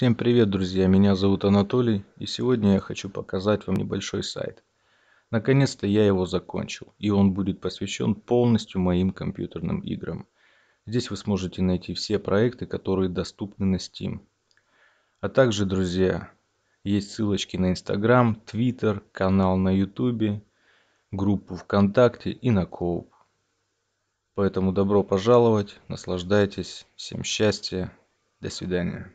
Всем привет, друзья! Меня зовут Анатолий, и сегодня я хочу показать вам небольшой сайт. Наконец-то я его закончил, и он будет посвящен полностью моим компьютерным играм. Здесь вы сможете найти все проекты, которые доступны на Steam. А также, друзья, есть ссылочки на Instagram, Twitter, канал на YouTube, группу ВКонтакте и на Коуп. Поэтому добро пожаловать, наслаждайтесь, всем счастья, до свидания.